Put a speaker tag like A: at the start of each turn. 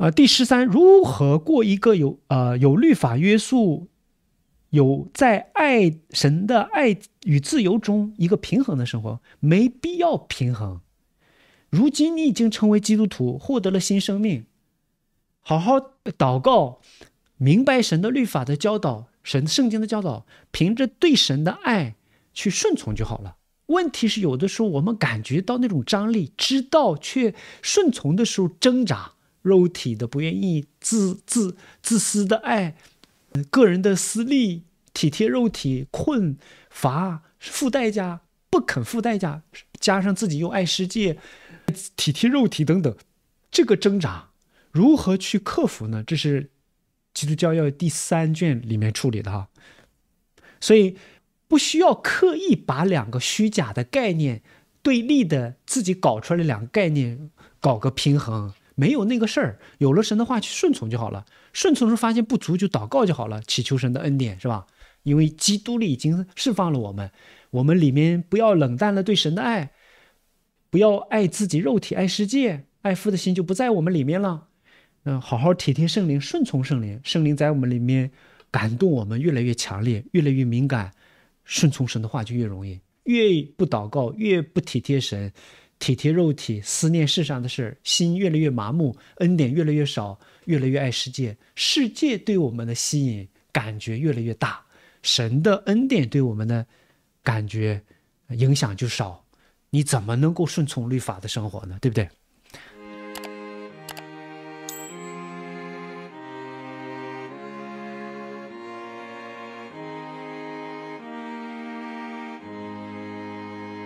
A: 呃，第十三，如何过一个有呃有律法约束，有在爱神的爱与自由中一个平衡的生活？没必要平衡。如今你已经成为基督徒，获得了新生命，好好祷告，明白神的律法的教导，神圣经的教导，凭着对神的爱去顺从就好了。问题是有的时候我们感觉到那种张力，知道却顺从的时候挣扎。肉体的不愿意自自自私的爱，个人的私利，体贴肉体困乏，付代价不肯付代价，加上自己又爱世界，体贴肉体等等，这个挣扎如何去克服呢？这是基督教要第三卷里面处理的哈，所以不需要刻意把两个虚假的概念对立的自己搞出来的两个概念搞个平衡。没有那个事儿，有了神的话去顺从就好了。顺从时发现不足就祷告就好了，祈求神的恩典是吧？因为基督里已经释放了我们，我们里面不要冷淡了对神的爱，不要爱自己肉体、爱世界、爱父的心就不在我们里面了。嗯，好好体贴圣灵，顺从圣灵，圣灵在我们里面感动我们越来越强烈，越来越敏感，顺从神的话就越容易，越不祷告越不体贴神。体贴肉体，思念世上的事儿，心越来越麻木，恩典越来越少，越来越爱世界，世界对我们的吸引感觉越来越大，神的恩典对我们的感觉影响就少。你怎么能够顺从律法的生活呢？对不对？